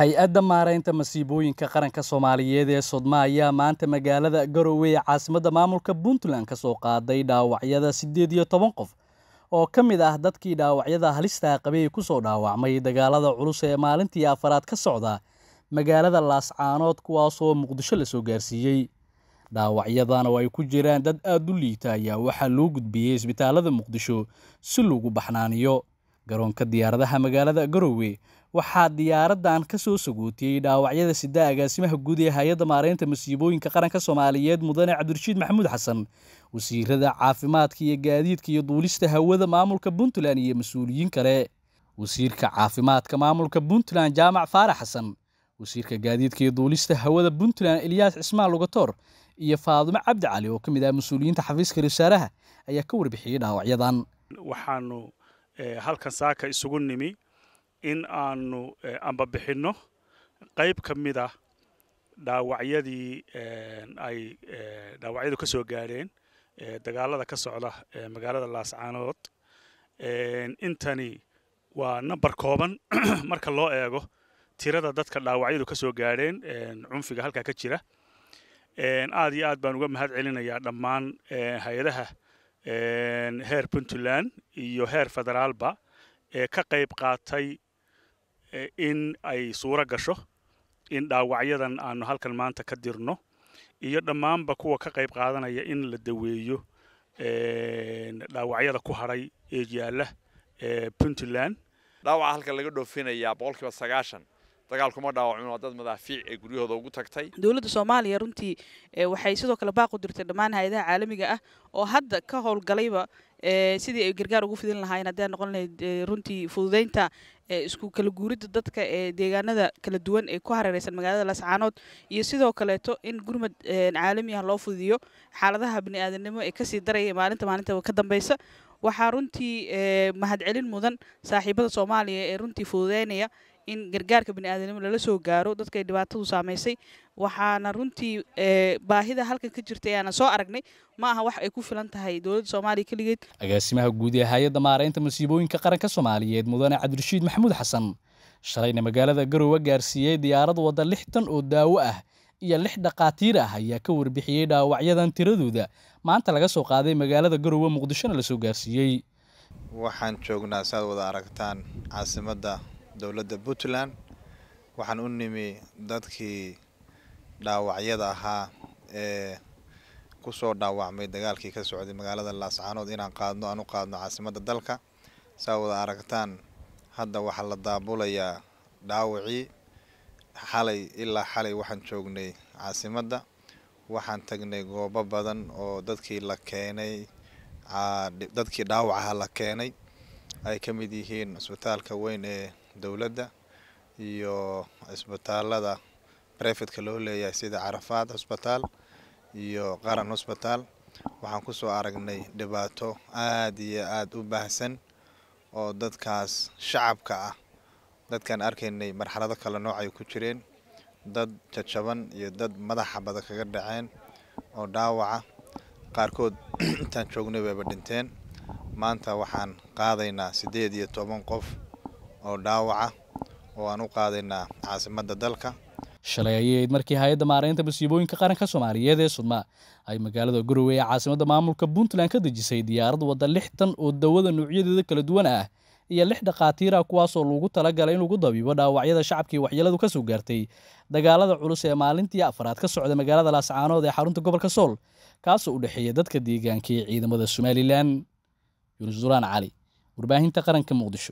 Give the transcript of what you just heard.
hay-adda maaraynta masiibooyinka qaranka soomaaliyeed ee sodma ayaa maanta magaalada garowe ee caasimadda maamulka puntland ka soo qaaday dhaawacyada siddeed iyo toban qof oo ka mid ah dadkii dhaawacyada halistaa qabay soo dhaawacmay dagaalada culus ee maalintii afaraad ka socda magaalada laascaanood kuwaasoo muqdisho la soo gaarsiiyey dhaawacyadan oo ay ku jiraan dad aad u liita ayaa waxaa loo gudbiyey isbitaalada muqdisho si lagu baxnaaniyo garoonka diyaaradaha magaalada garowe waxaa diyaaradan kasoo sagootiyey dhaawacyada sida agaasimaha guud ee hay-adda maareynta masiibooyinka qaranka soomaaliyeed mudane cabdirashiid maxamuud xasan wasiirada caafimaadka iyo gaadiidka iyo duulista hawada maamulka puntland iyo mas-uuliyiin kale wasiirka caafimaadka maamulka puntland jaamac faarax xasan wasiirka gaadiidka iyo duulista hawada puntland eliyaas cismaan lugatoor iyo faadimo cabdicali oo ka mid ah mas-uuliyiinta xafiiska wasaaraha ayaa ka warbixiyey dhaawacyadan halkan saaka isugu nimi in aanu amba qayb ka mid ah dhaawacyadii ay dhaawacyadu ka soo gaadheen dagaalada ka socda magaalada laascaanood intani waa nambar kooban marka loo eego tirada dadka dhaawacyadu ka soo gaadheen cunfiga halkaa ka jira aada iyo aad baan uga mahad celinayaa dhammaan hay-adaha heer puntland iyo heer federaalba ee ka qayb qaatay eh, in ay suuro gasho in dhaawacyadan aanu halkan maanta ka dirno iyo dhammaanba kuwa ka qayb qaadanaya in la daweeyo dhaawacyada ku haray ee yaala eh, puntland dhaawaca halka laga dhoofinayaa boqolkiiba sagaashan dagaal kuma dhaawacin waa dad madaafiic ee guryahooda ugu tagtay dowladda soomaaliya runtii waxay sidoo kale baaq u dirtay dhammaan hay-adaha caalamiga ah oo hadda ka howlgalayba sidii ay gargaar ugu fidin lahaayeen haddii noqon lahayd runtii fududaynta isku kala guuridda dadka ee deegaanada kala duwan ee ku hareereysan magaalada lascaanood iyo sidoo kaleeto in gurmad caalami ah loo fududiyo xaaladaha bini'aadanimo ee kasii daraya maalinta maalinta ka dambeysa waxaa runtii mahadcelin mudan saaxiibada soomaaliya ee runtii fududeynaya in gargaarka baniaadanimo lala soo gaaro dadkay dhibaatadu saamaysay waxaana runtii eh, baahida halkan ka jirta ayaana soo aragnay ma aha wax ay ku filan tahay dowladda soomaaliya keligeed agaasimaha guud ee hay-adda maaraynta masiibooyinka qaranka soomaaliyeed mudane cabdirashiid maxamuud xasan shalayna magaalada garowe gaarsiiyey diyaarad wadda lix oo daawo ah iyo lix dhaqaatiir ah ayaa ka warbixiyey dhaawacyadan tiradooda maanta laga soo qaaday magaalada garowe muqdishona lasoo gaarsiiyey waxaan joognaa si wada aragtaan caasimadda dowladda puntland waxaan u nimi dadkii dhaawacyada ahaa ee kusoo dhaawacmay dagaalkii ka socday magaalada laascaanood inaan qaadno aan u qaadno caasimadda dalka saa wada aragtaan hadda waxaa la daabulayaa dhaawacii xalay ilaa xalay waxaan joognay caasimadda waxaan tagnay goobo badan oo dadkii la keenay ah, dadkii dhaawacaha la keenay ay ka mid yihiin cusbitaalka weyn ee dowladda iyo cisbitaalada brefitka loo leeyahay sida carafaad hosbitaal iyo qaran hosbitaal waxaan ku soo aragnay dhibaato aada iyo aada u baahsan oo dadkaas shacabka ah dadkaan arkaynay marxalado kale nooc ay ku jireen dad jajaban iyo dad madaxa bada kaga dhaceen oo dhaawaca qaarkood intaan joognay wayba dhinteen maanta waxaan qaadaynaa siddeed iyo toban qof oo dhaawaca oo aan u qaadaynaa caasimadda dalka shalay ayay ayd markii hay-adda maaraynta masiibooyinka qaranka soomaaliyeed ee sudma ay magaalada garowe ee caasimadda maamulka puntland ka dejisay diyaarad wadda lixtan oo dawada nuucyadeeda kala duwan ah iyo lix dhakhaatiira ah, kuwaasoo lagu talagalay in lagu dabiibo dhaawacyada shacabkii waxyeeladu ka soo gaartay dagaalada culus ee maalintii afraad ka socda magaalada laascaanood ee xarunta gobolka sool kaasoo u dhexeeya dadka deegaanka ee ciidamada somalilan yunus duraan cali warbaahinta qaranka muqdisho